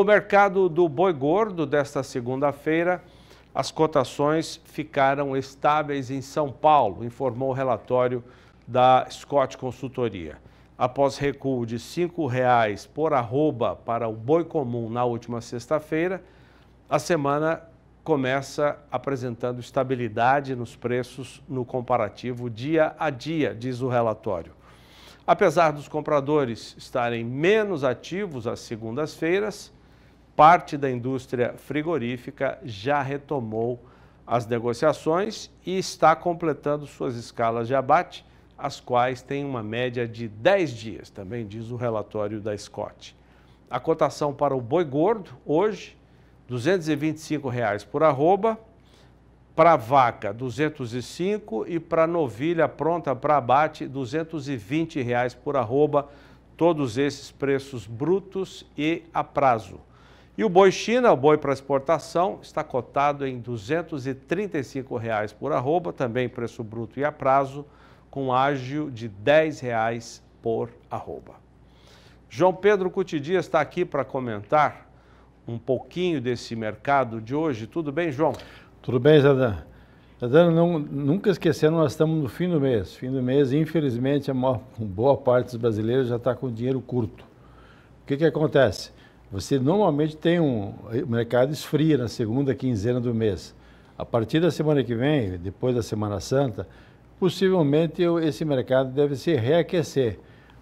No mercado do boi gordo desta segunda-feira, as cotações ficaram estáveis em São Paulo, informou o relatório da Scott Consultoria. Após recuo de R$ 5,00 por arroba para o boi comum na última sexta-feira, a semana começa apresentando estabilidade nos preços no comparativo dia a dia, diz o relatório. Apesar dos compradores estarem menos ativos às segundas-feiras, parte da indústria frigorífica já retomou as negociações e está completando suas escalas de abate, as quais têm uma média de 10 dias, também diz o relatório da Scott. A cotação para o boi gordo hoje, R$ 225,00 por arroba, para vaca 205,00 e para novilha pronta para abate R$ reais por arroba, todos esses preços brutos e a prazo. E o boi China, o boi para exportação, está cotado em R$ 235 reais por arroba, também preço bruto e a prazo, com ágio de R$ 10 reais por arroba. João Pedro Cotidia está aqui para comentar um pouquinho desse mercado de hoje. Tudo bem, João? Tudo bem, Zadan. Zadan, não, nunca esquecendo, nós estamos no fim do mês. Fim do mês, infelizmente, a maior, boa parte dos brasileiros já está com dinheiro curto. O que, que acontece? Você normalmente tem um. O eh, mercado esfria na segunda quinzena do mês. A partir da semana que vem, depois da Semana Santa, possivelmente esse mercado deve se reaquecer.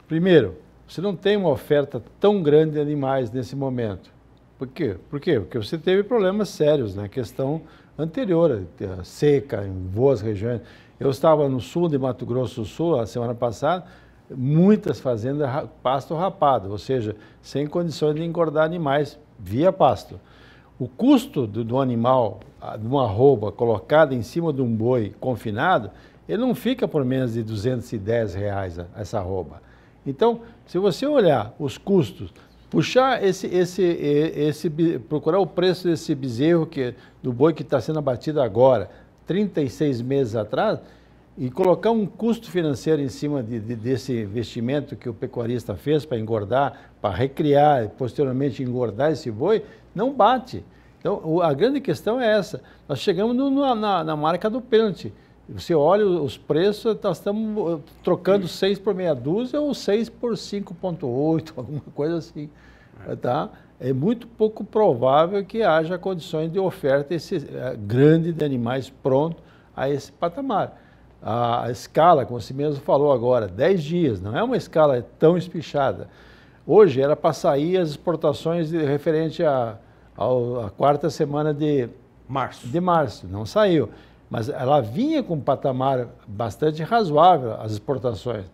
Primeiro, você não tem uma oferta tão grande de animais nesse momento. Por quê? Por quê? Porque você teve problemas sérios na né? questão anterior, seca em boas regiões. Eu estava no sul de Mato Grosso do Sul a semana passada muitas fazendas pasto rapado, ou seja, sem condições de engordar animais via pasto. O custo do, do animal, de uma arroba colocada em cima de um boi confinado, ele não fica por menos de 210 reais essa arroba. Então, se você olhar os custos, puxar esse, esse, esse, procurar o preço desse bezerro que, do boi que está sendo abatido agora, 36 meses atrás, e colocar um custo financeiro em cima de, de, desse investimento que o pecuarista fez para engordar, para recriar, posteriormente engordar esse boi, não bate. Então, a grande questão é essa. Nós chegamos no, na, na, marca do pênalti. Você olha os preços, nós estamos eh, trocando 6 por meia dúzia ou 6 por 5,8, alguma coisa assim. É. Tá? É muito pouco provável que haja condições de oferta esse, eh, grande de animais pronto a esse patamar a escala, como você mesmo falou agora, 10 dias, não é uma escala tão espichada. Hoje era para sair as exportações de, referente à quarta semana de março. de março, não saiu. Mas ela vinha com um patamar bastante razoável, as exportações.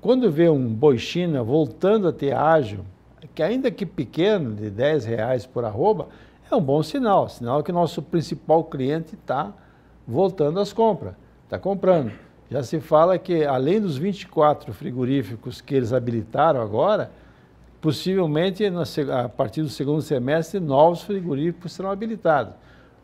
Quando vê um boi China voltando a ter ágio, que ainda que pequeno, de 10 reais por arroba, é um bom sinal, sinal que nosso principal cliente está voltando às compras está comprando. Já se fala que, além dos 24 frigoríficos que eles habilitaram agora, possivelmente, a partir do segundo semestre, novos frigoríficos serão habilitados.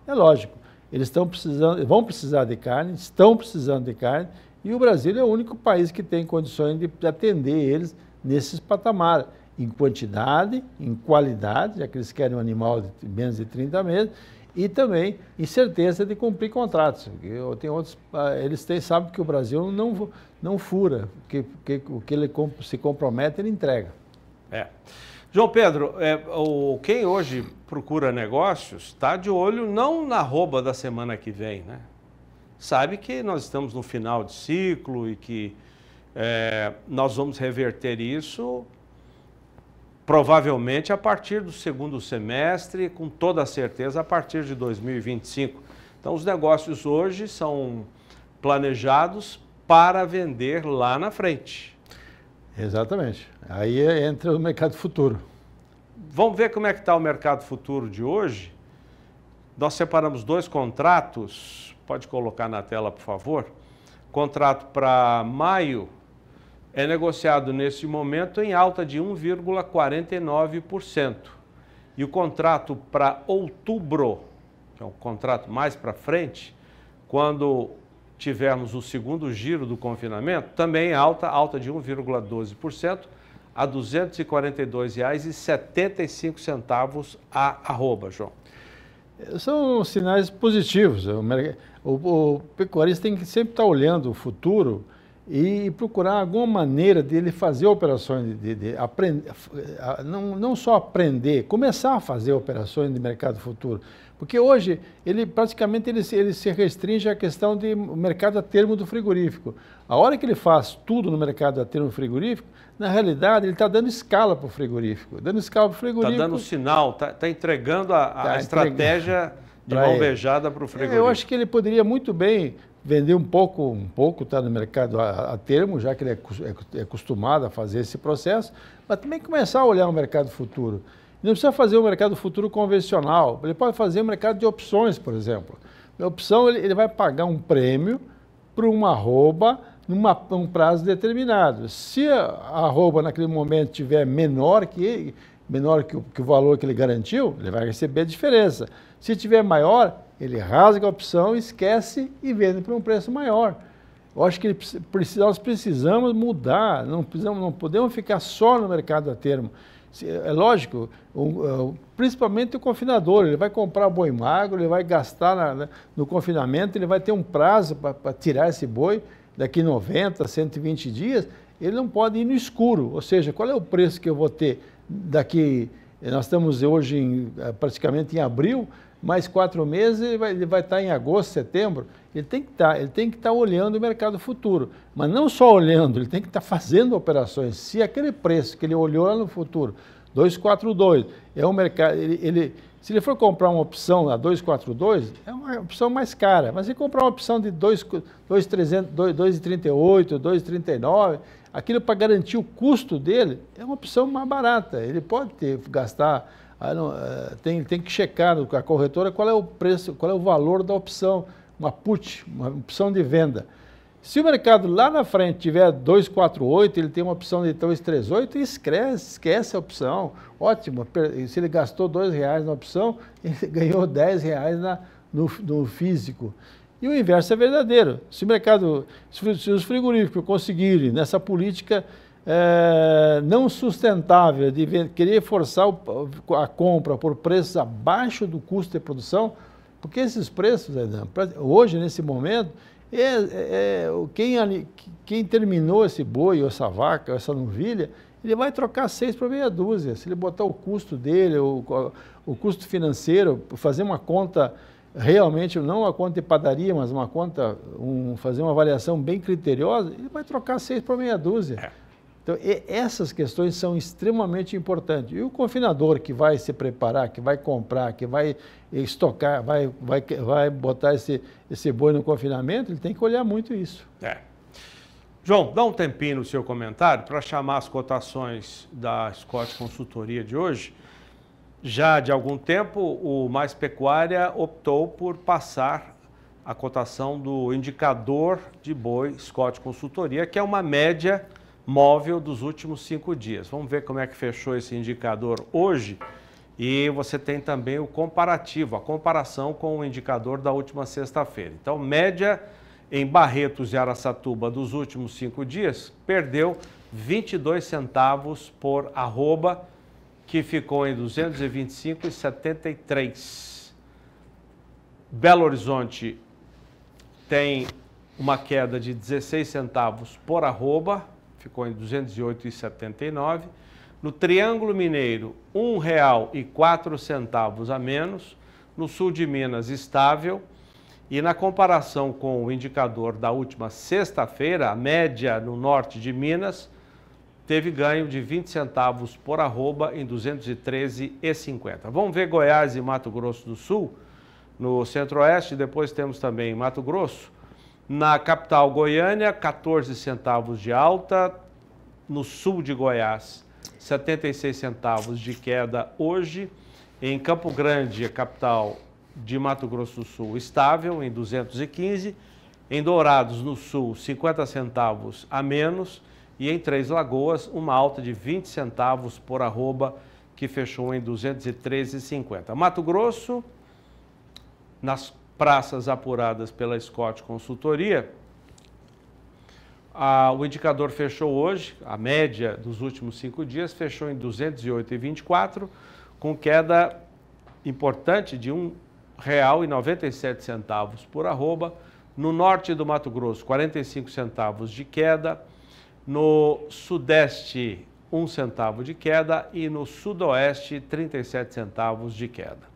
É lógico, eles estão precisando, vão precisar de carne, estão precisando de carne, e o Brasil é o único país que tem condições de atender eles nesses patamares, em quantidade, em qualidade, já que eles querem um animal de menos de 30 meses, e também incerteza de cumprir contratos. Eu tenho outros, ah, eles têm, sabem que o Brasil não, não fura, que, que o que ele se compromete, ele entrega. É. João Pedro, é, o, quem hoje procura negócios está de olho não na rouba da semana que vem, né? Sabe que nós estamos no final de ciclo e que é, nós vamos reverter isso provavelmente a partir do segundo semestre, com toda certeza a partir de 2025. Então, os negócios hoje são planejados para vender lá na frente. Exatamente. Aí é, entra o mercado futuro. Vamos ver como é que está o mercado futuro de hoje? Nós separamos dois contratos, pode colocar na tela, por favor. Contrato para maio é negociado nesse momento em alta de 1,49%. E o contrato para outubro, que é um contrato mais para frente, quando tivermos o segundo giro do confinamento, também alta, alta de 1,12% a R$ 242,75 a arroba, João. São sinais positivos. o, o pecuarista tem que sempre estar tá olhando o futuro e procurar alguma maneira dele fazer operações, de, de, de aprender, não, não só aprender, começar a fazer operações de mercado futuro. Porque hoje ele praticamente ele, ele se restringe à questão de mercado a termo do frigorífico. A hora que ele faz tudo no mercado a termo frigorífico, na realidade ele está dando escala para o frigorífico. Dando escala para o tá frigorífico. Está dando sinal, está tá entregando a, tá estratégia de mão beijada para o é, frigorífico. Eu acho que ele poderia muito bem vender um pouco, um pouco está no mercado a, a, termo, já que ele é, é, é acostumado a fazer esse processo, mas também começar a olhar o mercado futuro. Ele não precisa fazer o um mercado futuro convencional, ele pode fazer um mercado de opções, por exemplo. Na opção, ele, ele vai pagar um prêmio para uma arroba numa, num prazo determinado. Se a arroba naquele momento tiver menor que menor que o, que o valor que ele garantiu, ele vai receber a diferença. Se tiver maior, ele rasga a opção, esquece e vende por um preço maior. Eu acho que ele, nós precisamos mudar, não, precisamos, não podemos ficar só no mercado a termo. É lógico, é, principalmente o confinador, ele vai comprar boi magro, ele vai gastar na, no confinamento, ele vai ter um prazo para tirar esse boi daqui 90, 120 dias, ele não pode ir no escuro. Ou seja, qual é o preço que eu vou ter daqui? Nós estamos hoje em, eh, praticamente em abril, mais quatro meses ele vai, ele vai estar tá em agosto, setembro. Ele tem que estar, tá, ele tem que estar tá olhando o mercado futuro, mas não só olhando, ele tem que estar fazendo operações. Se aquele preço que ele olhou lá no futuro, 242, é um mercado, ele, ele se ele for comprar uma opção a 242, é uma opção mais cara. Mas se comprar uma opção de 2,38, 2,39, aquilo para garantir o custo dele, é uma opção mais barata. Ele pode ter, gastar ah, não, é, tem, tem que checar com a corretora qual é o preço, qual é o valor da opção, uma put, uma opção de venda. Se o mercado lá na frente tiver 248, ele tem uma opção de 238, esquece, esquece a opção. Ótimo, se ele gastou R$ reais na opção, ele ganhou R$ reais na, no, no, físico. E o inverso é verdadeiro. Se o mercado, se os frigoríficos conseguirem nessa política é, não sustentável de querer forçar a compra por preços abaixo do custo de produção, porque esses preços, hoje, nesse momento, é, é, é quem, quem terminou esse boi, ou essa vaca, ou essa novilha, ele vai trocar seis para meia dúzia. Se ele botar o custo dele, o, o custo financeiro, fazer uma conta realmente, não uma conta de padaria, mas uma conta, um, fazer uma avaliação bem criteriosa, ele vai trocar seis para meia dúzia. É. Então, essas questões são extremamente importantes. E o confinador que vai se preparar, que vai comprar, que vai estocar, vai, vai, vai botar esse, esse boi no confinamento, ele tem que olhar muito isso. É. João, dá um tempinho no seu comentário para chamar as cotações da Scott Consultoria de hoje. Já de algum tempo, o Mais Pecuária optou por passar a cotação do indicador de boi Scott Consultoria, que é uma média móvel dos últimos cinco dias. Vamos ver como é que fechou esse indicador hoje. E você tem também o comparativo, a comparação com o indicador da última sexta-feira. Então, média em Barretos e Araçatuba dos últimos cinco dias perdeu 22 centavos por arroba, que ficou em 225,73. Belo Horizonte tem uma queda de 16 centavos por arroba, ficou em 208,79. No Triângulo Mineiro, R$ 1,04 a menos. No sul de Minas, estável. E na comparação com o indicador da última sexta-feira, a média no norte de Minas teve ganho de 20 centavos por arroba em 213,50. Vamos ver Goiás e Mato Grosso do Sul no centro-oeste, depois temos também Mato Grosso. Na capital Goiânia, 14 centavos de alta. No sul de Goiás, 76 centavos de queda hoje. Em Campo Grande, a capital de Mato Grosso do Sul, estável em 215. Em Dourados, no sul, 50 centavos a menos. E em Três Lagoas, uma alta de 20 centavos por arroba, que fechou em 213,50. Mato Grosso, nas praças apuradas pela Scott Consultoria, a, o indicador fechou hoje, a média dos últimos cinco dias fechou em 208,24, com queda importante de R$ 1,97 por arroba. No norte do Mato Grosso, 45 centavos de queda. No sudeste, um centavo de queda. E no sudoeste, 37 centavos de queda.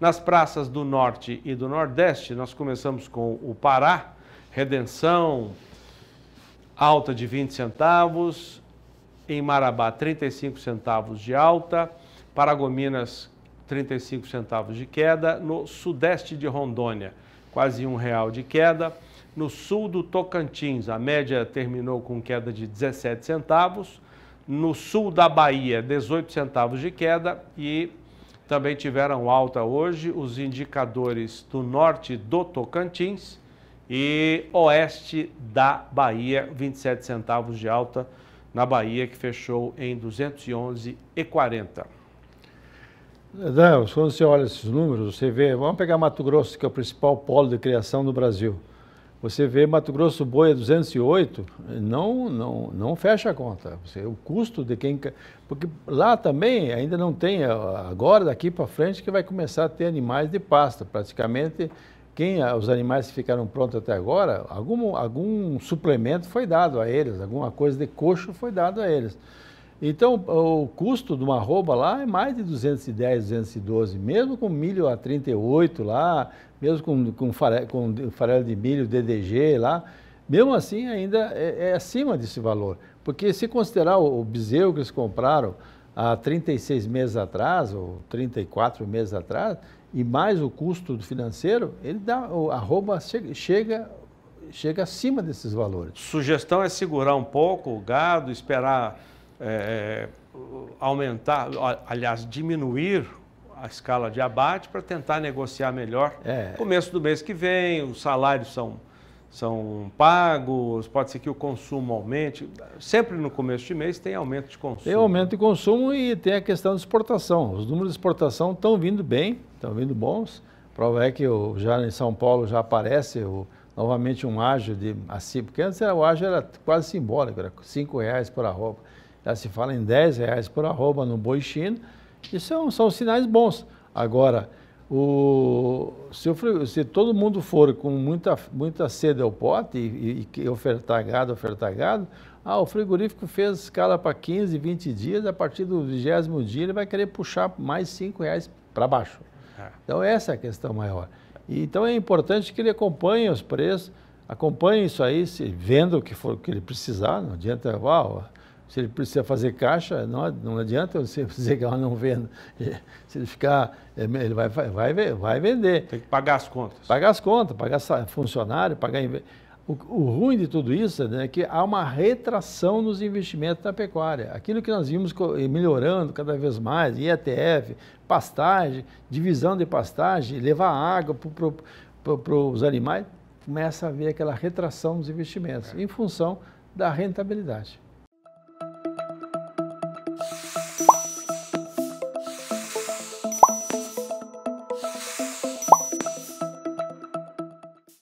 Nas praças do Norte e do Nordeste, nós começamos com o Pará, Redenção, alta de 20 centavos, em Marabá 35 centavos de alta, Paragominas 35 centavos de queda, no sudeste de Rondônia quase um real de queda, no sul do Tocantins a média terminou com queda de 17 centavos, no sul da Bahia 18 centavos de queda e também tiveram alta hoje os indicadores do norte do Tocantins e oeste da Bahia, 27 centavos de alta na Bahia, que fechou em 211,40. Delcio, quando você olha esses números, você vê, vamos pegar Mato Grosso, que é o principal polo de criação do Brasil. Você vê Mato Grosso Boi a 208, não, não, não fecha a conta. Você, o custo de quem. Porque lá também ainda não tem, agora daqui para frente, que vai começar a ter animais de pasta. Praticamente, quem, os animais que ficaram prontos até agora, algum, algum suplemento foi dado a eles, alguma coisa de coxo foi dado a eles. Então, o custo de uma arroba lá é mais de 210, 212, mesmo com milho a 38 lá, mesmo com, com, farelo, com farelo de milho, DDG lá, mesmo assim ainda é, é, acima desse valor. Porque se considerar o, o bezerro que eles compraram há 36 meses atrás, ou 34 meses atrás, e mais o custo financeiro, ele dá, a arroba chega, chega, chega acima desses valores. Sugestão é segurar um pouco o gado, esperar é, é aumentar, aliás, diminuir a escala de abate para tentar negociar melhor. É. Começo do mês que vem, os salários são, são pagos, pode ser que o consumo aumente. Sempre no começo de mês tem aumento de consumo. Tem aumento de consumo e tem a questão de exportação. Os números de exportação estão vindo bem, estão vindo bons. Prova é que o, já em São Paulo já aparece o, novamente um ágio de assim, porque antes era, o ágio era quase simbólico, era R$ reais por arroba. Já se fala em R$ reais por arroba no boi chino isso são são sinais bons. Agora, o, se, eu, se, todo mundo for com muita, muita sede ao pote e, e, e ofertar gado, ofertar gado, ah, o frigorífico fez escala para 15, 20 dias, a partir do vigésimo dia ele vai querer puxar mais 5 reais para baixo. É. Então essa é a questão maior. E, então é importante que ele acompanhe os preços, acompanhe isso aí, se vendo o que for que ele precisar, não adianta, uau, se ele precisa fazer caixa, não, não adianta você dizer que ela não vende. É, se ele ficar, é, ele vai, vai, vai vender. Tem que pagar as contas. Pagar as contas, pagar funcionário, pagar. O, o ruim de tudo isso né, é que há uma retração nos investimentos na pecuária. Aquilo que nós vimos melhorando cada vez mais, IETF, pastagem, divisão de pastagem, levar água para os animais, começa a haver aquela retração nos investimentos, é. em função da rentabilidade.